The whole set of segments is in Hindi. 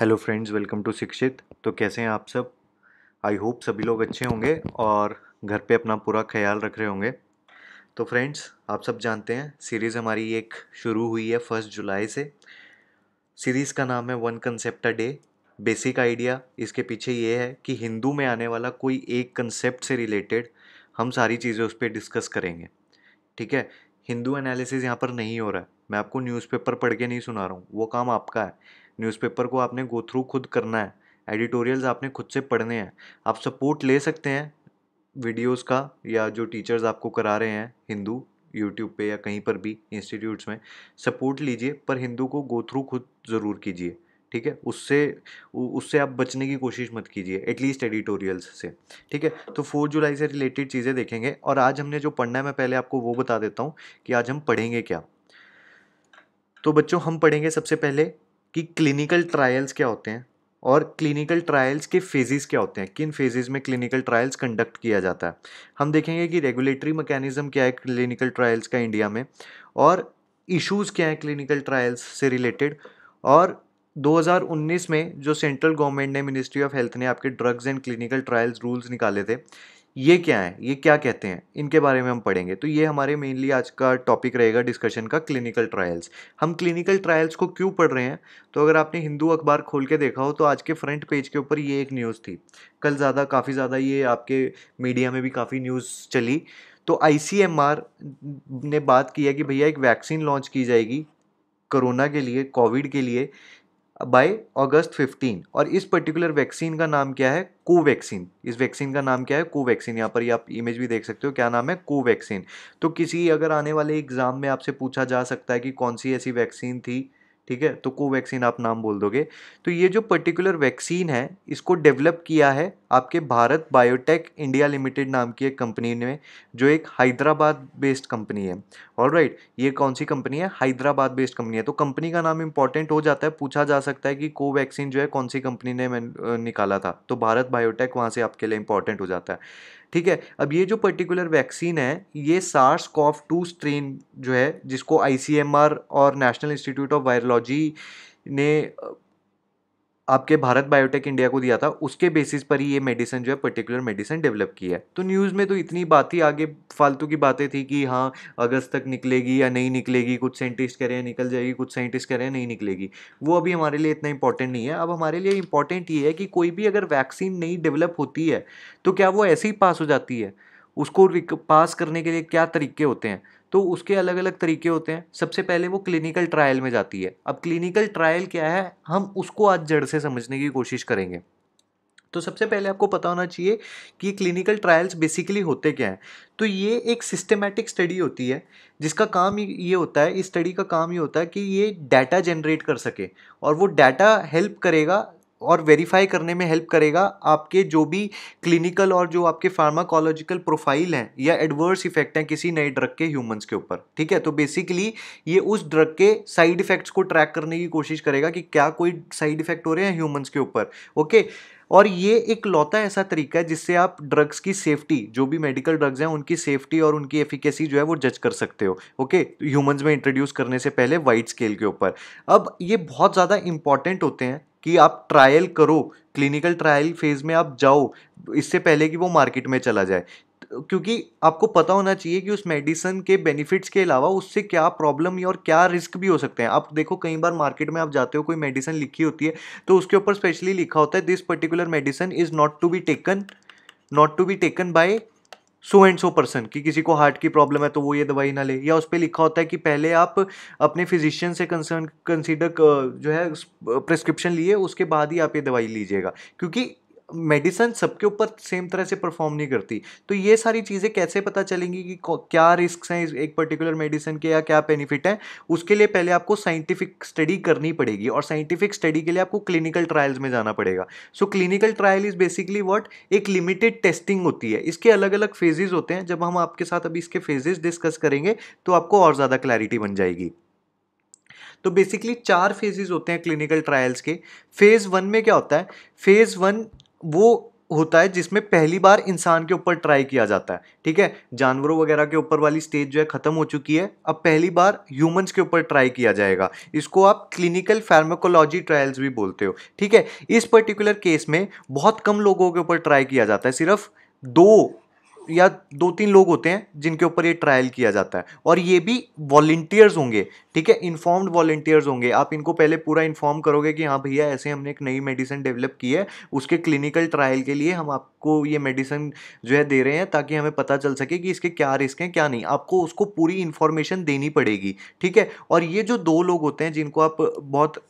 हेलो फ्रेंड्स वेलकम टू शिक्षित तो कैसे हैं आप सब आई होप सभी लोग अच्छे होंगे और घर पे अपना पूरा ख्याल रख रहे होंगे तो फ्रेंड्स आप सब जानते हैं सीरीज़ हमारी एक शुरू हुई है फर्स्ट जुलाई से सीरीज़ का नाम है one concept a day basic idea इसके पीछे ये है कि हिंदू में आने वाला कोई एक कंसेप्ट से रिलेटेड हम सारी चीज़ें उस पर डिस्कस करेंगे ठीक है हिंदू एनालिसिस यहाँ पर नहीं हो रहा है मैं आपको न्यूज़पेपर पढ़ के नहीं सुना रहा हूँ वो काम आपका है न्यूज़पेपर को आपने गो थ्रू खुद करना है एडिटोरियल्स आपने खुद से पढ़ने हैं आप सपोर्ट ले सकते हैं वीडियोस का या जो टीचर्स आपको करा रहे हैं हिंदू यूट्यूब पे या कहीं पर भी इंस्टीट्यूट्स में सपोर्ट लीजिए पर हिंदू को गो थ्रू खुद ज़रूर कीजिए ठीक है उससे उससे आप बचने की कोशिश मत कीजिए एटलीस्ट एडिटोरियल्स से ठीक है तो फोर जुलाई से रिलेटेड चीज़ें देखेंगे और आज हमने जो पढ़ना है मैं पहले आपको वो बता देता हूँ कि आज हम पढ़ेंगे क्या तो बच्चों हम पढ़ेंगे सबसे पहले कि क्लिनिकल ट्रायल्स क्या होते हैं और क्लिनिकल ट्रायल्स के फेजेस क्या होते हैं किन फेजेस में क्लिनिकल ट्रायल्स कंडक्ट किया जाता है हम देखेंगे कि रेगुलेटरी मैकेनिज्म क्या है क्लिनिकल ट्रायल्स का इंडिया में और इश्यूज़ क्या हैं क्लिनिकल ट्रायल्स से रिलेटेड और 2019 में जो सेंट्रल गवर्नमेंट ने मिनिस्ट्री ऑफ हेल्थ ने आपके drugs and clinical trials rules निकाले थे ये क्या है ये क्या कहते हैं इनके बारे में हम पढ़ेंगे तो ये हमारे मेनली आज का टॉपिक रहेगा डिस्कशन का क्लिनिकल ट्रायल्स हम क्लिनिकल ट्रायल्स को क्यों पढ़ रहे हैं तो अगर आपने हिंदू अखबार खोल के देखा हो तो आज के फ्रंट पेज के ऊपर ये एक न्यूज़ थी कल ज़्यादा काफ़ी ज़्यादा ये आपके मीडिया में भी काफ़ी न्यूज़ चली तो आई ने बात किया कि भैया एक वैक्सीन लॉन्च की जाएगी कोरोना के लिए कोविड के लिए बाय अगस्त 15 और इस पर्टिकुलर वैक्सीन का नाम क्या है कोवैक्सीन इस वैक्सीन का नाम क्या है कोवैक्सीन यहाँ पर ये आप इमेज भी देख सकते हो क्या नाम है कोवैक्सीन तो किसी अगर आने वाले एग्जाम में आपसे पूछा जा सकता है कि कौन सी ऐसी वैक्सीन थी ठीक है तो कोवैक्सीन आप नाम बोल दोगे तो ये जो पर्टिकुलर वैक्सीन है इसको डेवलप किया है आपके भारत बायोटेक इंडिया लिमिटेड नाम की एक कंपनी ने जो एक हैदराबाद बेस्ड कंपनी है ऑल राइट right, ये कौन सी कंपनी है हैदराबाद बेस्ड कंपनी है तो कंपनी का नाम इंपॉर्टेंट हो जाता है पूछा जा सकता है कि कोवैक्सीन जो है कौन सी कंपनी ने निकाला था तो भारत बायोटेक वहाँ से आपके लिए इंपॉर्टेंट हो जाता है ठीक है अब ये जो पर्टिकुलर वैक्सीन है ये सार्स कॉफ टू स्ट्रेन जो है जिसको आई और नेशनल इंस्टीट्यूट ऑफ वायरोलॉजी ने आपके भारत बायोटेक इंडिया को दिया था उसके बेसिस पर ही ये मेडिसिन जो है पर्टिकुलर मेडिसिन डेवलप की है तो न्यूज़ में तो इतनी बात थी आगे फालतू की बातें थी कि हाँ अगस्त तक निकलेगी या नहीं निकलेगी कुछ साइंटिस्ट कह रहे हैं निकल जाएगी कुछ साइंटिस्ट कह रहे हैं नहीं निकलेगी वो अभी हमारे लिए इतना इंपॉर्टेंट नहीं है अब हमारे लिए इंपॉर्टेंट ये है कि कोई भी अगर वैक्सीन नहीं डेवलप होती है तो क्या वो ऐसे ही पास हो जाती है उसको पास करने के लिए क्या तरीके होते हैं तो उसके अलग अलग तरीके होते हैं सबसे पहले वो क्लिनिकल ट्रायल में जाती है अब क्लिनिकल ट्रायल क्या है हम उसको आज जड़ से समझने की कोशिश करेंगे तो सबसे पहले आपको पता होना चाहिए कि क्लिनिकल ट्रायल्स बेसिकली होते क्या हैं तो ये एक सिस्टमेटिक स्टडी होती है जिसका काम ये होता है इस स्टडी का काम ये होता है कि ये डाटा जनरेट कर सके और वो डाटा हेल्प करेगा और वेरीफाई करने में हेल्प करेगा आपके जो भी क्लिनिकल और जो आपके फार्माकोलॉजिकल प्रोफाइल हैं या एडवर्स इफेक्ट हैं किसी नए ड्रग के ह्यूमंस के ऊपर ठीक है तो बेसिकली ये उस ड्रग के साइड इफेक्ट्स को ट्रैक करने की कोशिश करेगा कि क्या कोई साइड इफेक्ट हो रहे हैं ह्यूमंस के ऊपर ओके और ये एक लौता ऐसा तरीका है जिससे आप ड्रग्स की सेफ्टी जो भी मेडिकल ड्रग्स हैं उनकी सेफ्टी और उनकी एफिकेसी जो है वो जज कर सकते हो ओके ह्यूमंस तो में इंट्रोड्यूस करने से पहले वाइड स्केल के ऊपर अब ये बहुत ज़्यादा इंपॉर्टेंट होते हैं कि आप ट्रायल करो क्लिनिकल ट्रायल फेज़ में आप जाओ इससे पहले कि वो मार्केट में चला जाए क्योंकि आपको पता होना चाहिए कि उस मेडिसन के बेनिफिट्स के अलावा उससे क्या प्रॉब्लम या और क्या रिस्क भी हो सकते हैं आप देखो कई बार मार्केट में आप जाते हो कोई मेडिसिन लिखी होती है तो उसके ऊपर स्पेशली लिखा होता है this particular medicine is not to be taken not to be taken by so and so person कि किसी को हार्ट की प्रॉब्लम है तो वो ये दवाई ना ले या उस पर लिखा होता है कि पहले आप अपने फिजिशियन से कंसर्न कंसीडर जो है प्रिस्क्रिप्शन लिए उसके बाद ही आप ये दवाई लीजिएगा क्योंकि मेडिसन सबके ऊपर सेम तरह से परफॉर्म नहीं करती तो ये सारी चीज़ें कैसे पता चलेंगी कि क्या रिस्क हैं एक पर्टिकुलर मेडिसिन के या क्या बेनिफिट हैं उसके लिए पहले आपको साइंटिफिक स्टडी करनी पड़ेगी और साइंटिफिक स्टडी के लिए आपको क्लिनिकल ट्रायल्स में जाना पड़ेगा so clinical trial is basically what एक लिमिटेड टेस्टिंग होती है इसके अलग अलग फेजेज़ होते हैं जब हम आपके साथ अभी इसके फेजेज़ डिस्कस करेंगे तो आपको और ज़्यादा क्लैरिटी बन जाएगी तो बेसिकली चार फेजेस होते हैं क्लिनिकल ट्रायल्स के फेज़ वन में क्या होता है फेज़ वन वो होता है जिसमें पहली बार इंसान के ऊपर ट्राई किया जाता है ठीक है जानवरों वगैरह के ऊपर वाली स्टेज जो है ख़त्म हो चुकी है अब पहली बार ह्यूमंस के ऊपर ट्राई किया जाएगा इसको आप क्लिनिकल फार्माकोलॉजी ट्रायल्स भी बोलते हो ठीक है इस पर्टिकुलर केस में बहुत कम लोगों के ऊपर ट्राई किया जाता है सिर्फ दो या दो तीन लोग होते हैं जिनके ऊपर ये ट्रायल किया जाता है और ये भी वॉल्टियर्स होंगे ठीक है इन्फॉर्म्ड वॉल्टियर्स होंगे आप इनको पहले पूरा इन्फॉर्म करोगे कि हाँ भैया ऐसे हमने एक नई मेडिसिन डेवलप की है उसके क्लिनिकल ट्रायल के लिए हम आपको ये मेडिसिन जो है दे रहे हैं ताकि हमें पता चल सके कि इसके क्या रिस्क हैं क्या नहीं आपको उसको पूरी इन्फॉर्मेशन देनी पड़ेगी ठीक है और ये जो दो लोग होते हैं जिनको आप बहुत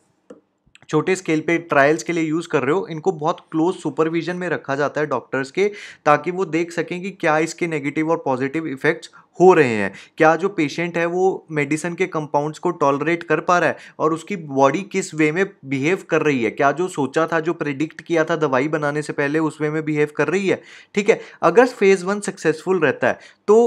छोटे स्केल पे ट्रायल्स के लिए यूज़ कर रहे हो इनको बहुत क्लोज सुपरविजन में रखा जाता है डॉक्टर्स के ताकि वो देख सकें कि क्या इसके नेगेटिव और पॉजिटिव इफेक्ट्स हो रहे हैं क्या जो पेशेंट है वो मेडिसिन के कंपाउंड्स को टॉलरेट कर पा रहा है और उसकी बॉडी किस वे में बिहेव कर रही है क्या जो सोचा था जो प्रिडिक्ट किया था दवाई बनाने से पहले उस वे में बिहेव कर रही है ठीक है अगर फेज़ वन सक्सेसफुल रहता है तो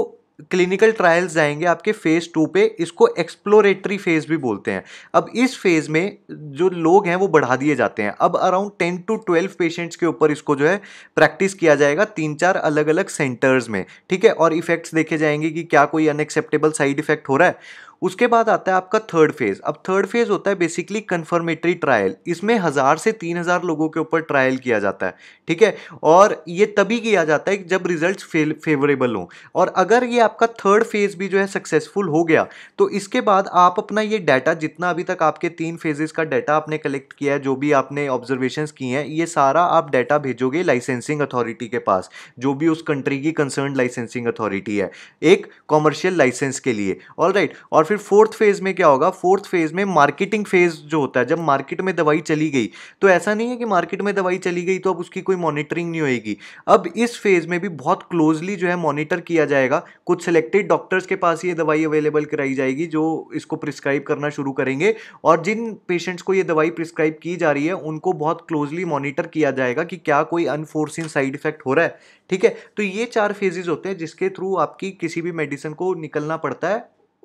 क्लिनिकल ट्रायल्स जाएंगे आपके फ़ेज़ टू पे इसको एक्सप्लोरेटरी फेज़ भी बोलते हैं अब इस फेज़ में जो लोग हैं वो बढ़ा दिए जाते हैं अब around ten to twelve patients के ऊपर इसको जो है प्रैक्टिस किया जाएगा तीन चार अलग अलग सेंटर्स में ठीक है और इफ़ेक्ट्स देखे जाएंगे कि क्या कोई अनएक्सेप्टेबल साइड इफ़ेक्ट हो रहा है उसके बाद आता है आपका थर्ड फेज़ अब थर्ड फेज़ होता है बेसिकली कन्फर्मेटरी ट्रायल इसमें हज़ार से तीन हज़ार लोगों के ऊपर ट्रायल किया जाता है ठीक है और ये तभी किया जाता है जब रिजल्ट फेवरेबल हों और अगर ये आपका थर्ड फेज़ भी जो है सक्सेसफुल हो गया तो इसके बाद आप अपना ये डाटा जितना अभी तक आपके तीन फेजेज़ का डाटा आपने कलेक्ट किया है जो भी आपने ऑब्जर्वेशन की हैं ये सारा आप डाटा भेजोगे लाइसेंसिंग अथॉरिटी के पास जो भी उस कंट्री की कंसर्न लाइसेंसिंग अथॉरिटी है एक कॉमर्शियल लाइसेंस के लिए ऑल राइट और और फिर फोर्थ फेज में क्या होगा फोर्थ फेज में मार्केटिंग फेज जो होता है जब मार्केट में दवाई चली गई तो ऐसा नहीं है कि मार्केट में दवाई चली गई तो अब उसकी कोई मॉनिटरिंग नहीं होगी अब इस फेज में भी बहुत क्लोजली जो है मॉनिटर किया जाएगा कुछ सिलेक्टेड डॉक्टर्स के पास ये दवाई अवेलेबल कराई जाएगी जो इसको प्रिस्क्राइब करना शुरू करेंगे और जिन पेशेंट्स को ये दवाई प्रिस्क्राइब की जा रही है उनको बहुत क्लोजली मॉनिटर किया जाएगा कि क्या कोई अनफोर्सिन साइड इफेक्ट हो रहा है ठीक है तो ये चार फेजेज होते हैं जिसके थ्रू आपकी किसी भी मेडिसिन को निकलना पड़ता है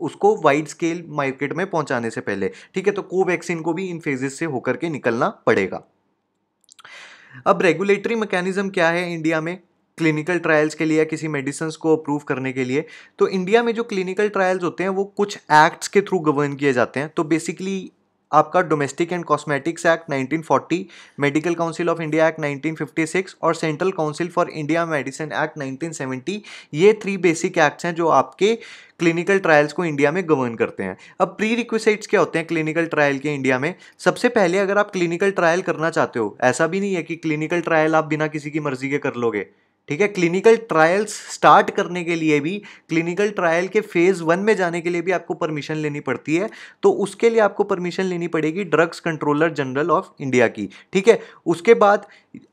उसको वाइड स्केल मार्केट में पहुंचाने से पहले ठीक है तो कोवैक्सीन को भी इन फेजेस से होकर के निकलना पड़ेगा अब रेगुलेटरी मैकेनिज्म क्या है इंडिया में क्लिनिकल ट्रायल्स के लिए या किसी मेडिसन्स को अप्रूव करने के लिए तो इंडिया में जो क्लिनिकल ट्रायल्स होते हैं वो कुछ एक्ट्स के थ्रू गवर्न किए जाते हैं तो बेसिकली आपका domestic and cosmetics act 1940 medical council of India act 1956 और central council for India medicine act 1970 ये थ्री बेसिक एक्ट्स हैं जो आपके क्लिनिकल ट्रायल्स को इंडिया में गवर्न करते हैं अब प्री रिक्वेसाइट्स क्या होते हैं क्लिनिकल ट्रायल के इंडिया में सबसे पहले अगर आप क्लिनिकल ट्रायल करना चाहते हो ऐसा भी नहीं है कि क्लिनिकल ट्रायल आप बिना किसी की मर्जी के कर लोगे ठीक है क्लिनिकल ट्रायल्स स्टार्ट करने के लिए भी क्लिनिकल ट्रायल के फेज़ वन में जाने के लिए भी आपको परमिशन लेनी पड़ती है तो उसके लिए आपको परमिशन लेनी पड़ेगी drugs controller general of India की ठीक है उसके बाद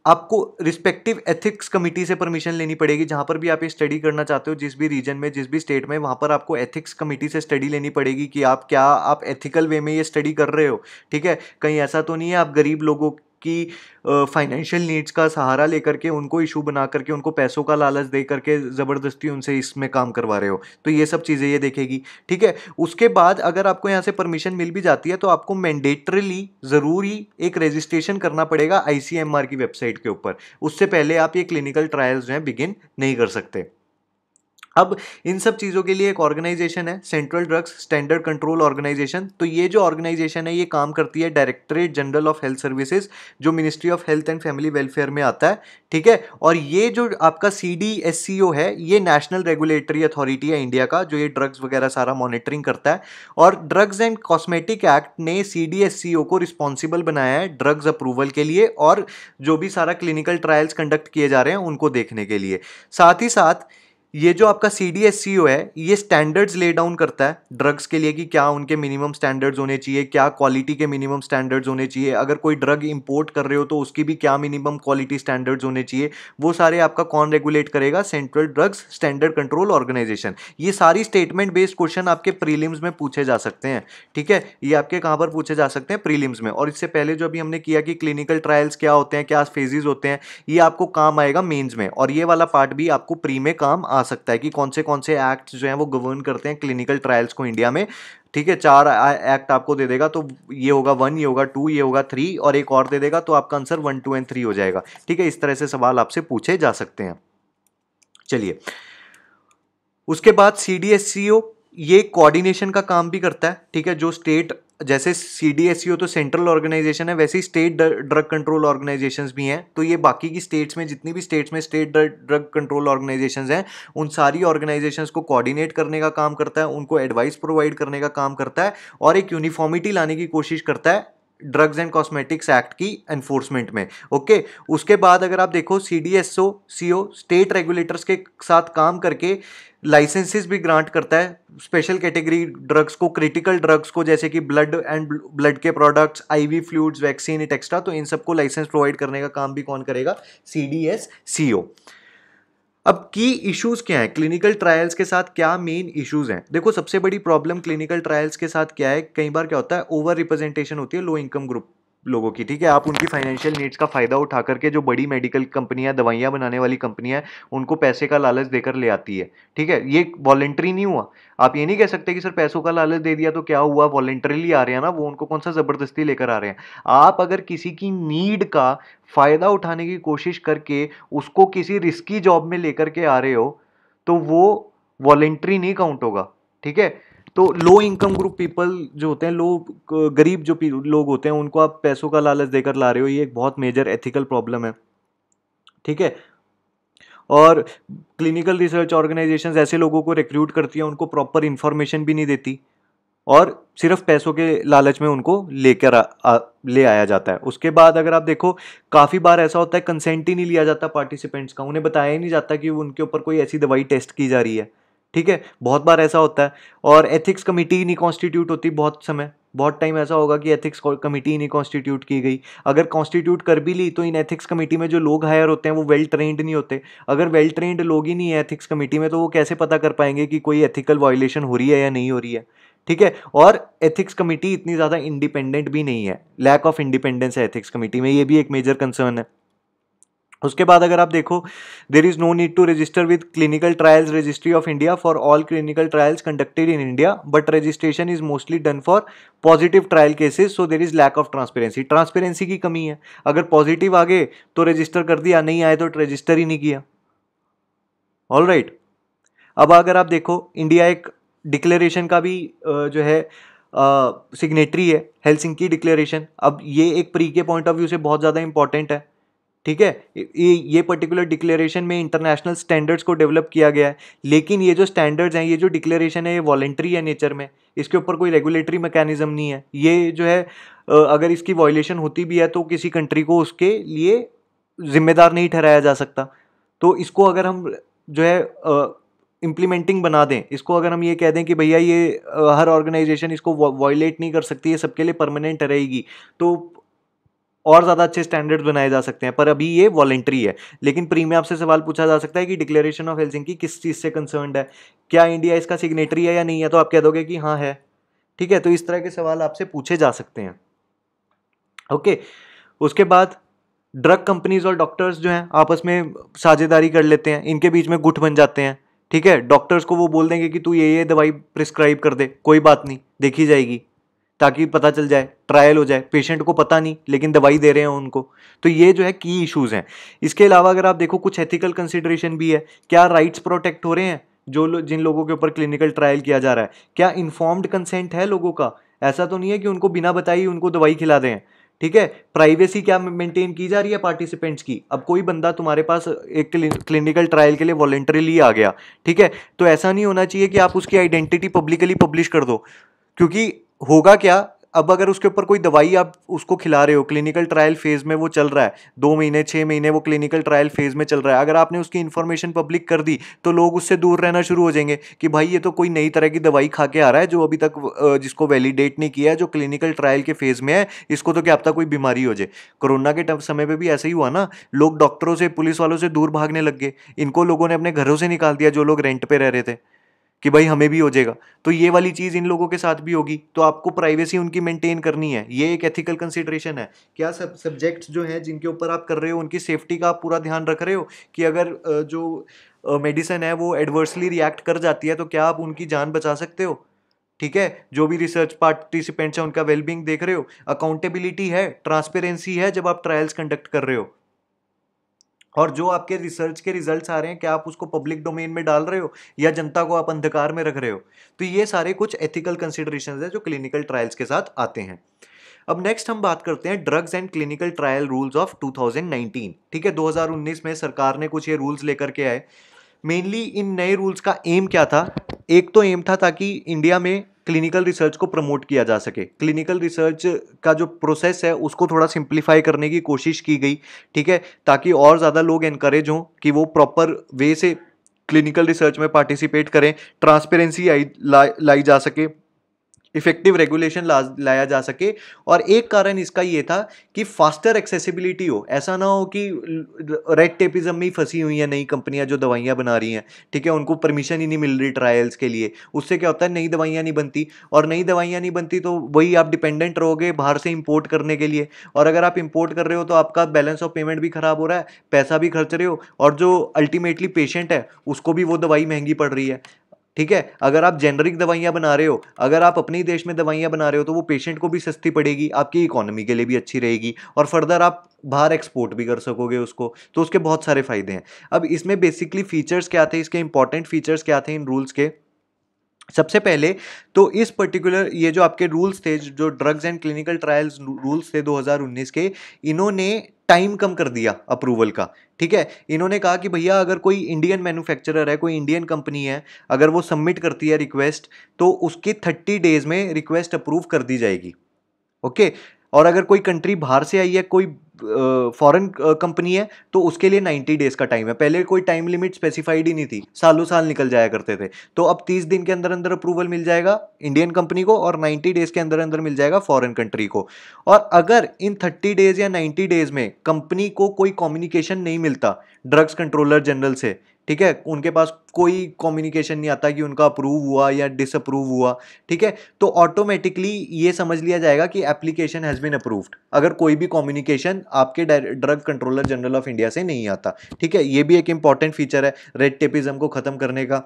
आपको रिस्पेक्टिव एथिक्स कमिटी से परमिशन लेनी पड़ेगी जहाँ पर भी आप ये स्टडी करना चाहते हो जिस भी रीजन में जिस भी स्टेट में वहाँ पर आपको एथिक्स कमिटी से स्टडी लेनी पड़ेगी कि आप क्या आप एथिकल वे में ये स्टडी कर रहे हो ठीक है कहीं ऐसा तो नहीं है आप गरीब लोगों आपकी फाइनेंशियल नीड्स का सहारा लेकर के उनको इशू बना करके उनको पैसों का लालच दे करके ज़बरदस्ती उनसे इसमें काम करवा रहे हो तो ये सब चीज़ें ये देखेगी ठीक है उसके बाद अगर आपको यहाँ से परमिशन मिल भी जाती है तो आपको मैंडेटरली ज़रूरी एक रजिस्ट्रेशन करना पड़ेगा आई की वेबसाइट के ऊपर उससे पहले आप ये क्लिनिकल ट्रायल्स जो हैं बिगिन नहीं कर सकते अब इन सब चीज़ों के लिए एक ऑर्गेनाइजेशन है central drugs standard control organisation तो ये जो ऑर्गेनाइजेशन है ये काम करती है directorate general of health services जो ministry of health and family welfare में आता है ठीक है और ये जो आपका C D S C O है ये नेशनल रेगुलेटरी अथॉरिटी है इंडिया का जो ये ड्रग्स वगैरह सारा मॉनिटरिंग करता है और ड्रग्स एंड कॉस्मेटिक एक्ट ने सी डी एस सी ओ को रिस्पॉन्सिबल बनाया है ड्रग्स अप्रूवल के लिए और जो भी सारा क्लिनिकल ट्रायल्स कंडक्ट किए जा रहे हैं उनको देखने के लिए साथ ही साथ ये जो आपका C D S C O है ये स्टैंडर्ड्स ले डाउन करता है ड्रग्स के लिए कि क्या उनके मिनिमम स्टैंडर्ड्स होने चाहिए क्या क्वालिटी के मिनिमम स्टैंडर्ड्स होने चाहिए अगर कोई ड्रग इंपोर्ट कर रहे हो तो उसकी भी क्या मिनिमम क्वालिटी स्टैंडर्ड्स होने चाहिए वो सारे आपका कौन रेगुलेट करेगा central drugs standard control organisation ये सारी स्टेटमेंट बेस्ड क्वेश्चन आपके प्रीलिम्स में पूछे जा सकते हैं ठीक है ये आपके कहाँ पर पूछे जा सकते हैं प्रीलिम्स में और इससे पहले जो अभी हमने किया कि क्लिनिकल ट्रायल्स क्या होते हैं क्या फेजेज होते हैं ये आपको काम आएगा मेन्स में और ये वाला पार्ट भी आपको प्री में काम आ सकता है कि कौन से कौन से एक्ट जो हैं वो गवर्न करते हैं क्लिनिकल ट्रायल्स को इंडिया में ठीक है चार एक्ट आपको दे देगा तो ये होगा वन ये होगा टू ये होगा थ्री और एक और दे देगा तो आपका answer one two and three हो जाएगा ठीक है इस तरह से सवाल आपसे पूछे जा सकते हैं चलिए उसके बाद सी डी एस सी ओ ये कोऑर्डिनेशन का काम भी करता है ठीक है जो स्टेट जैसे सी डी एस हो तो सेंट्रल ऑर्गेनाइजेशन है वैसे ही स्टेट ड्रग कंट्रोल ऑर्गेनाइजेशंस भी हैं तो ये बाकी की स्टेट्स में जितनी भी स्टेट्स में स्टेट ड्रग कंट्रोल ऑर्गेनाइजेशंस हैं उन सारी ऑर्गेनाइजेशंस को कोऑर्डिनेट करने का काम करता है उनको एडवाइस प्रोवाइड करने का काम करता है और एक यूनिफॉर्मिटी लाने की कोशिश करता है ड्रग्स एंड कॉस्मेटिक्स एक्ट की एनफोर्समेंट में ओके उसके बाद अगर आप देखो सी डी एस ओ सी ओ स्टेट रेगुलेटर्स के साथ काम करके लाइसेंसेस भी ग्रांट करता है स्पेशल कैटेगरी ड्रग्स को क्रिटिकल ड्रग्स को जैसे कि ब्लड एंड ब्लड के products I we fluids vaccine extra तो इन सबको लाइसेंस प्रोवाइड करने का काम भी कौन करेगा सी डी एस सी ओ अब की इश्यूज क्या है क्लिनिकल ट्रायल्स के साथ क्या मेन इश्यूज हैं देखो सबसे बड़ी प्रॉब्लम क्लिनिकल ट्रायल्स के साथ क्या है कई बार क्या होता है ओवर रिप्रेजेंटेशन होती है लो इनकम ग्रुप लोगों की ठीक है आप उनकी फाइनेंशियल नीड्स का फ़ायदा उठा करके जो बड़ी मेडिकल कंपनियां दवाइयां बनाने वाली कंपनियां हैं उनको पैसे का लालच देकर ले आती है ठीक है ये वॉलेंट्री नहीं हुआ आप ये नहीं कह सकते कि सर पैसों का लालच दे दिया तो क्या हुआ वॉलेंट्रीली आ रहे हैं ना वो उनको कौन सा ज़बरदस्ती लेकर आ रहे हैं आप अगर किसी की नीड का फ़ायदा उठाने की कोशिश करके उसको किसी रिस्की जॉब में लेकर के आ रहे हो तो वो वॉलेंट्री नहीं काउंट होगा ठीक है तो लो इनकम ग्रुप पीपल जो होते हैं लो गरीब जो लोग होते हैं उनको आप पैसों का लालच देकर ला रहे हो ये एक बहुत मेजर एथिकल प्रॉब्लम है ठीक है और क्लिनिकल रिसर्च ऑर्गेनाइजेशन ऐसे लोगों को रिक्रूट करती है उनको प्रॉपर इन्फॉर्मेशन भी नहीं देती और सिर्फ पैसों के लालच में उनको लेकर ले आया जाता है उसके बाद अगर आप देखो काफ़ी बार ऐसा होता है कंसेंट ही नहीं लिया जाता पार्टिसिपेंट्स का उन्हें बताया ही नहीं जाता कि उनके ऊपर कोई ऐसी दवाई टेस्ट की जा रही है ठीक है बहुत बार ऐसा होता है और एथिक्स कमेटी नहीं कॉन्स्टिट्यूट होती बहुत समय बहुत टाइम ऐसा होगा कि एथिक्स कमेटी नहीं कॉन्स्टिट्यूट की गई अगर कॉन्स्टिट्यूट कर भी ली तो इन एथिक्स कमेटी में जो लोग हायर होते हैं वो वेल ट्रेंड नहीं होते अगर वेल ट्रेंड लोग ही नहीं है एथिक्स कमेटी में तो वो कैसे पता कर पाएंगे कि कोई एथिकल वायोलेशन हो रही है या नहीं हो रही है ठीक है और एथिक्स कमेटी इतनी ज़्यादा इंडिपेंडेंट भी नहीं है लैक ऑफ इंडिपेंडेंस है एथिक्स कमेटी में ये भी एक मेजर कंसर्न है उसके बाद अगर आप देखो there is no need to register with clinical trials registry of India for all clinical trials conducted in India but registration is mostly done for positive trial cases so there is lack of transparency transparency की कमी है अगर पॉजिटिव आ गए तो रजिस्टर कर दिया नहीं आए तो रजिस्टर ही नहीं किया ऑल राइट right. अब अगर आप देखो इंडिया एक डिक्लेरेशन का भी जो है सिग्नेटरी है हेल्सिंकी डिक्लेरेशन अब ये एक प्री के पॉइंट ऑफ व्यू से बहुत ज़्यादा इंपॉर्टेंट है ठीक है ये ये पर्टिकुलर डिक्लेरेशन में इंटरनेशनल स्टैंडर्ड्स को डेवलप किया गया है लेकिन ये जो स्टैंडर्ड्स हैं ये जो डिक्लेरेशन है ये वॉलेंट्री है नेचर में इसके ऊपर कोई रेगुलेटरी मैकेनिज्म नहीं है ये जो है अगर इसकी वॉयलेशन होती भी है तो किसी कंट्री को उसके लिए जिम्मेदार नहीं ठहराया जा सकता तो इसको अगर हम जो है इम्प्लीमेंटिंग बना दें इसको अगर हम ये कह दें कि भैया ये हर ऑर्गेनाइजेशन इसको वॉयलेट नहीं कर सकती ये सबके लिए परमानेंट रहेगी तो और ज़्यादा अच्छे स्टैंडर्ड बनाए जा सकते हैं पर अभी ये वॉलेंट्री है लेकिन प्री में आपसे सवाल पूछा जा सकता है कि डिक्लेरेशन ऑफ हेल्सिंग किस चीज़ से कंसर्न है क्या इंडिया इसका सिग्नेटरी है या नहीं है तो आप कह दोगे कि हाँ है ठीक है तो इस तरह के सवाल आपसे पूछे जा सकते हैं ओके उसके बाद ड्रग कंपनीज और डॉक्टर्स जो हैं आपस में साझेदारी कर लेते हैं इनके बीच में गुट बन जाते हैं ठीक है डॉक्टर्स को वो बोल देंगे कि तू ये ये दवाई प्रिस्क्राइब कर दे कोई बात नहीं देखी जाएगी ताकि पता चल जाए ट्रायल हो जाए पेशेंट को पता नहीं लेकिन दवाई दे रहे हैं उनको तो ये जो है की इशूज़ हैं इसके अलावा अगर आप देखो कुछ एथिकल कंसिडरेशन भी है क्या राइट्स प्रोटेक्ट हो रहे हैं जो लो, जिन लोगों के ऊपर क्लिनिकल ट्रायल किया जा रहा है क्या इन्फॉर्म्ड कंसेंट है लोगों का ऐसा तो नहीं है कि उनको बिना बताए उनको दवाई खिला दें ठीक है प्राइवेसी क्या मेंटेन की जा रही है पार्टिसिपेंट्स की अब कोई बंदा तुम्हारे पास एक क्लिनिकल ट्रायल के लिए वॉलेंटरीली आ गया ठीक है तो ऐसा नहीं होना चाहिए कि आप उसकी आइडेंटिटी पब्लिकली पब्लिश कर दो क्योंकि होगा क्या अब अगर उसके ऊपर कोई दवाई आप उसको खिला रहे हो क्लिनिकल ट्रायल फेज़ में वो चल रहा है दो महीने छः महीने वो क्लिनिकल ट्रायल फेज़ में चल रहा है अगर आपने उसकी इन्फॉर्मेशन पब्लिक कर दी तो लोग उससे दूर रहना शुरू हो जाएंगे कि भाई ये तो कोई नई तरह की दवाई खा के आ रहा है जो अभी तक जिसको वैलिडेट नहीं किया है जो क्लिनिकल ट्रायल के फेज़ में है इसको तो क्या अब तक कोई बीमारी हो जाए कोरोना के समय पर भी ऐसा ही हुआ ना लोग डॉक्टरों से पुलिस वालों से दूर भागने लग गए इनको लोगों ने अपने घरों से निकाल दिया जो लोग रेंट पर रह रहे थे कि भाई हमें भी हो जाएगा तो ये वाली चीज़ इन लोगों के साथ भी होगी तो आपको प्राइवेसी उनकी मेंटेन करनी है ये एक एथिकल कंसिडरेशन है क्या सब सब्जेक्ट्स जो हैं जिनके ऊपर आप कर रहे हो उनकी सेफ्टी का आप पूरा ध्यान रख रहे हो कि अगर जो मेडिसन है वो एडवर्सली रिएक्ट कर जाती है तो क्या आप उनकी जान बचा सकते हो ठीक है जो भी रिसर्च पार्टिसिपेंट्स हैं उनका वेलबींग देख रहे हो अकाउंटेबिलिटी है ट्रांसपेरेंसी है जब आप ट्रायल्स कंडक्ट कर रहे हो और जो आपके रिसर्च के रिजल्ट्स आ रहे हैं क्या आप उसको पब्लिक डोमेन में डाल रहे हो या जनता को आप अंधकार में रख रहे हो तो ये सारे कुछ एथिकल कंसिडरेशन है जो क्लिनिकल ट्रायल्स के साथ आते हैं अब नेक्स्ट हम बात करते हैं drugs and clinical trial rules of 2019 ठीक है 2019 में सरकार ने कुछ ये रूल्स लेकर के आए मेनली इन नए रूल्स का एम क्या था एक तो एम था ताकि इंडिया में क्लिनिकल रिसर्च को प्रमोट किया जा सके क्लिनिकल रिसर्च का जो प्रोसेस है उसको थोड़ा सिंप्लीफाई करने की कोशिश की गई ठीक है ताकि और ज़्यादा लोग इनक्रेज हों कि वो प्रॉपर वे से क्लिनिकल रिसर्च में पार्टिसिपेट करें ट्रांसपेरेंसी ला लाई जा सके इफेक्टिव रेगुलेशन ला लाया जा सके और एक कारण इसका ये था कि फास्टर एक्सेसिबिलिटी हो ऐसा ना हो कि रेड टेपिज्म में ही फंसी हुई हैं नई कंपनियां जो दवाइयां बना रही हैं ठीक है उनको परमिशन ही नहीं मिल रही ट्रायल्स के लिए उससे क्या होता है नई दवाइयाँ नहीं बनती और नई दवाइयाँ नहीं बनती तो वही आप डिपेंडेंट रहोगे बाहर से इम्पोर्ट करने के लिए और अगर आप इम्पोर्ट कर रहे हो तो आपका बैलेंस ऑफ पेमेंट भी ख़राब हो रहा है पैसा भी खर्च रहे हो और जो अल्टीमेटली पेशेंट है उसको भी वो दवाई महंगी पड़ रही है ठीक है अगर आप जेनरिक दवाइयाँ बना रहे हो अगर आप अपने ही देश में दवाइयाँ बना रहे हो तो वो पेशेंट को भी सस्ती पड़ेगी आपकी इकोनॉमी के लिए भी अच्छी रहेगी और फर्दर आप बाहर एक्सपोर्ट भी कर सकोगे उसको तो उसके बहुत सारे फ़ायदे हैं अब इसमें बेसिकली फ़ीचर्स क्या थे इसके इंपॉर्टेंट फ़ीचर्स क्या थे इन रूल्स के सबसे पहले तो इस पर्टिकुलर ये जो आपके रूल्स थे जो drugs and clinical trials rules थे 2019 के इन्होंने टाइम कम कर दिया अप्रूवल का ठीक है इन्होंने कहा कि भैया अगर कोई इंडियन मैन्युफैक्चरर है कोई इंडियन कंपनी है अगर वो सबमिट करती है रिक्वेस्ट तो उसकी थर्टी डेज में रिक्वेस्ट अप्रूव कर दी जाएगी ओके और अगर कोई कंट्री बाहर से आई है कोई फॉरेन कंपनी है तो उसके लिए 90 डेज़ का टाइम है पहले कोई टाइम लिमिट स्पेसिफाइड ही नहीं थी सालों साल निकल जाया करते थे तो अब 30 दिन के अंदर अंदर अप्रूवल मिल जाएगा इंडियन कंपनी को और 90 डेज़ के अंदर अंदर मिल जाएगा फॉरेन कंट्री को और अगर इन 30 डेज़ या 90 डेज़ में कंपनी को कोई कम्युनिकेशन नहीं मिलता ड्रग्स कंट्रोलर जनरल से ठीक है उनके पास कोई कम्युनिकेशन नहीं आता कि उनका अप्रूव हुआ या डिसअप्रूव हुआ ठीक है तो ऑटोमेटिकली ये समझ लिया जाएगा कि एप्लीकेशन हैज़ बीन अप्रूव्ड अगर कोई भी कम्युनिकेशन आपके drug controller general of India से नहीं आता ठीक है ये भी एक इंपॉर्टेंट फीचर है रेड टेपिज्म को ख़त्म करने का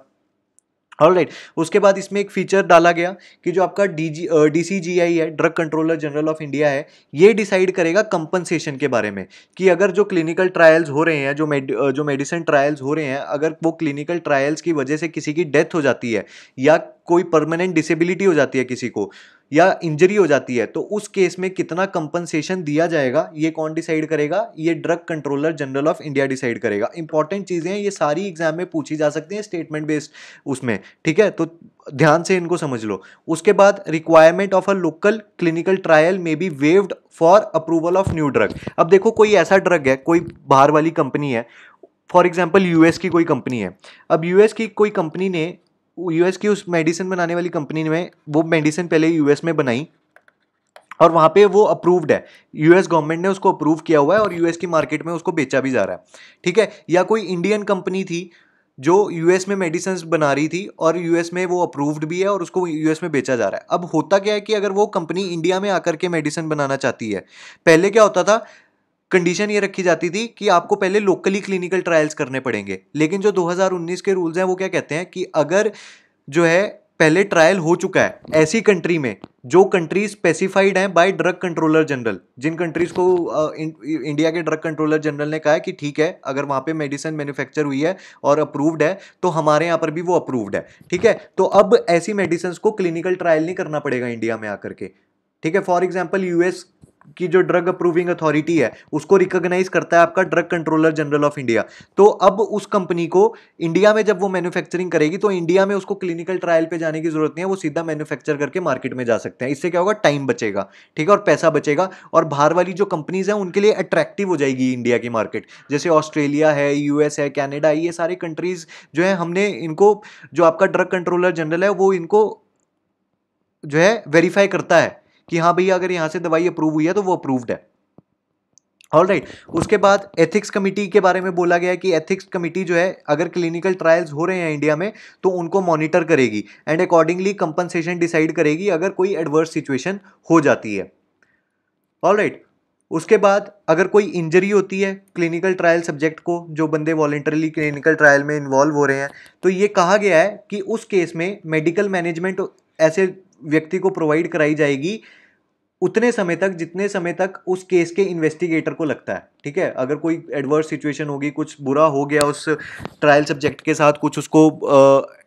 ऑल राइट उसके बाद इसमें एक फीचर डाला गया कि जो आपका D G D C G I है drug controller general of India है ये डिसाइड करेगा कंपनसेशन के बारे में कि अगर जो क्लिनिकल ट्रायल्स हो रहे हैं जो मेड जो मेडिसिन ट्रायल्स हो रहे हैं अगर वो क्लिनिकल ट्रायल्स की वजह से किसी की डेथ हो जाती है या कोई परमानेंट डिसेबिलिटी हो जाती है किसी को या इंजरी हो जाती है तो उस केस में कितना कंपनसेशन दिया जाएगा ये कौन डिसाइड करेगा ये drug controller general of India decide करेगा इंपॉर्टेंट चीज़ें ये सारी एग्जाम में पूछी जा सकती हैं स्टेटमेंट बेस्ड उसमें ठीक है तो ध्यान से इनको समझ लो उसके बाद requirement of a local clinical trial may be waived for approval of new drug अब देखो कोई ऐसा ड्रग है कोई बाहर वाली कंपनी है फॉर एग्जाम्पल यूएस की कोई कंपनी है अब यूएस की कोई कंपनी ने यूएस की उस मेडिसिन बनाने वाली कंपनी ने वो मेडिसिन पहले यूएस में बनाई और वहाँ पे वो अप्रूव्ड है यूएस गवर्नमेंट ने उसको अप्रूव किया हुआ है और यूएस की मार्केट में उसको बेचा भी जा रहा है ठीक है या कोई इंडियन कंपनी थी जो यूएस में मेडिसिन बना रही थी और यूएस में वो अप्रूव्ड भी है और उसको यूएस में बेचा जा रहा है अब होता क्या है कि अगर वो कंपनी इंडिया में आकर के मेडिसिन बनाना चाहती है पहले क्या होता था कंडीशन ये रखी जाती थी कि आपको पहले लोकली क्लिनिकल ट्रायल्स करने पड़ेंगे लेकिन जो 2019 के रूल्स हैं वो क्या कहते हैं कि अगर जो है पहले ट्रायल हो चुका है ऐसी कंट्री में जो कंट्री स्पेसिफाइड हैं बाय ड्रग कंट्रोलर जनरल जिन कंट्रीज को इंडिया के ड्रग कंट्रोलर जनरल ने कहा है कि ठीक है अगर वहाँ पे मेडिसिन मैन्युफैक्चर हुई है और अप्रूव्ड है तो हमारे यहाँ पर भी वो अप्रूव्ड है ठीक है तो अब ऐसी मेडिसिन को क्लिनिकल ट्रायल नहीं करना पड़ेगा इंडिया में आकर के ठीक है फॉर एग्जाम्पल यूएस की जो ड्रग अप्रूविंग अथॉरिटी है उसको रिकॉग्नाइज करता है आपका drug controller general of India तो अब उस कंपनी को इंडिया में जब वो मैन्युफैक्चरिंग करेगी तो इंडिया में उसको क्लिनिकल ट्रायल पे जाने की जरूरत नहीं है वो सीधा मैन्युफैक्चर करके मार्केट में जा सकते हैं इससे क्या होगा टाइम बचेगा ठीक है और पैसा बचेगा और बाहर वाली जो कंपनीज हैं उनके लिए अट्रैक्टिव हो जाएगी इंडिया की मार्केट जैसे ऑस्ट्रेलिया है यूएस है कैनेडा ये सारी कंट्रीज जो है हमने इनको जो आपका ड्रग कंट्रोलर जनरल है वो इनको जो है वेरीफाई करता है कि हाँ भैया अगर यहाँ से दवाई अप्रूव हुई है तो वो अप्रूव्ड है ऑल राइट right. उसके बाद एथिक्स कमेटी के बारे में बोला गया कि एथिक्स कमेटी जो है अगर क्लिनिकल ट्रायल्स हो रहे हैं इंडिया में तो उनको मॉनिटर करेगी एंड अकॉर्डिंगली कंपनसेशन डिसाइड करेगी अगर कोई एडवर्स सिचुएशन हो जाती है ऑल राइट right. उसके बाद अगर कोई इंजरी होती है क्लिनिकल ट्रायल सब्जेक्ट को जो बंदे वॉलेंटरली क्लिनिकल ट्रायल में इन्वॉल्व हो रहे हैं तो ये कहा गया है कि उस केस में मेडिकल मैनेजमेंट ऐसे व्यक्ति को प्रोवाइड कराई जाएगी उतने समय तक जितने समय तक उस केस के इन्वेस्टिगेटर को लगता है ठीक है अगर कोई एडवर्स सिचुएशन होगी कुछ बुरा हो गया उस ट्रायल सब्जेक्ट के साथ कुछ उसको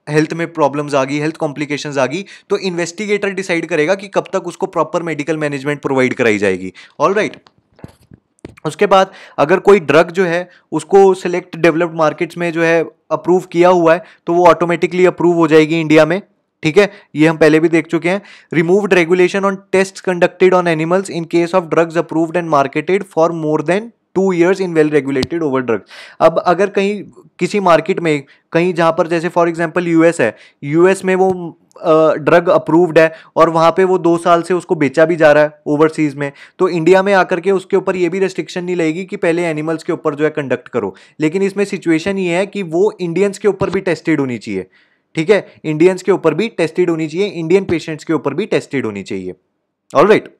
हेल्थ में प्रॉब्लम्स आ गई हेल्थ कॉम्प्लिकेशंस आ गई तो इन्वेस्टिगेटर डिसाइड करेगा कि कब तक उसको प्रॉपर मेडिकल मैनेजमेंट प्रोवाइड कराई जाएगी ऑल राइट right. उसके बाद अगर कोई ड्रग जो है उसको सिलेक्ट डेवलप्ड मार्केट्स में जो है अप्रूव किया हुआ है तो वो ऑटोमेटिकली अप्रूव हो जाएगी इंडिया में ठीक है ये हम पहले भी देख चुके हैं removed regulation on test conducted on animals in case of drugs approved and marketed for more than two years in well regulated over drugs अब अगर कहीं किसी मार्केट में कहीं जहाँ पर जैसे फॉर एग्जाम्पल यूएस है यूएस में वो ड्रग uh, अप्रूव्ड है और वहाँ पे वो दो साल से उसको बेचा भी जा रहा है ओवरसीज़ में तो इंडिया में आकर के उसके ऊपर ये भी रेस्ट्रिक्शन नहीं लगेगी कि पहले एनिमल्स के ऊपर जो है कंडक्ट करो लेकिन इसमें सिचुएशन ये है कि वो इंडियंस के ऊपर भी टेस्टेड होनी चाहिए ठीक है इंडियंस के ऊपर भी टेस्टेड होनी चाहिए इंडियन पेशेंट्स के ऊपर भी टेस्टेड होनी चाहिए ऑल राइट right.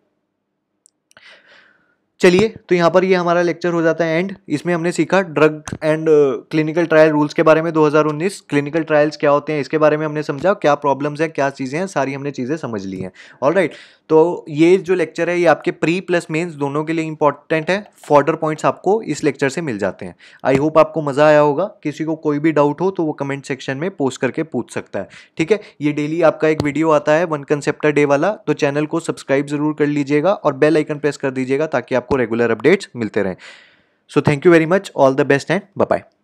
चलिए तो यहाँ पर ये यह हमारा लेक्चर हो जाता है एंड इसमें हमने सीखा drug and clinical trial rules के बारे में 2019 क्लिनिकल ट्रायल्स क्या होते हैं इसके बारे में हमने समझा क्या प्रॉब्लम्स हैं क्या चीज़ें हैं सारी हमने चीज़ें समझ ली हैं ऑल राइट तो ये जो लेक्चर है ये आपके प्री प्लस मेंस दोनों के लिए इंपॉर्टेंट है फॉर्डर पॉइंट्स आपको इस लेक्चर से मिल जाते हैं आई होप आपको मज़ा आया होगा किसी को कोई भी डाउट हो तो वो कमेंट सेक्शन में पोस्ट करके पूछ सकता है ठीक है ये डेली आपका एक वीडियो आता है वन कंसेप्टर डे वाला तो चैनल को सब्सक्राइब ज़रूर कर लीजिएगा और बेल आइकन प्रेस कर दीजिएगा ताकि आपको रेगुलर अपडेट्स मिलते रहें so thank you very much all the best and bye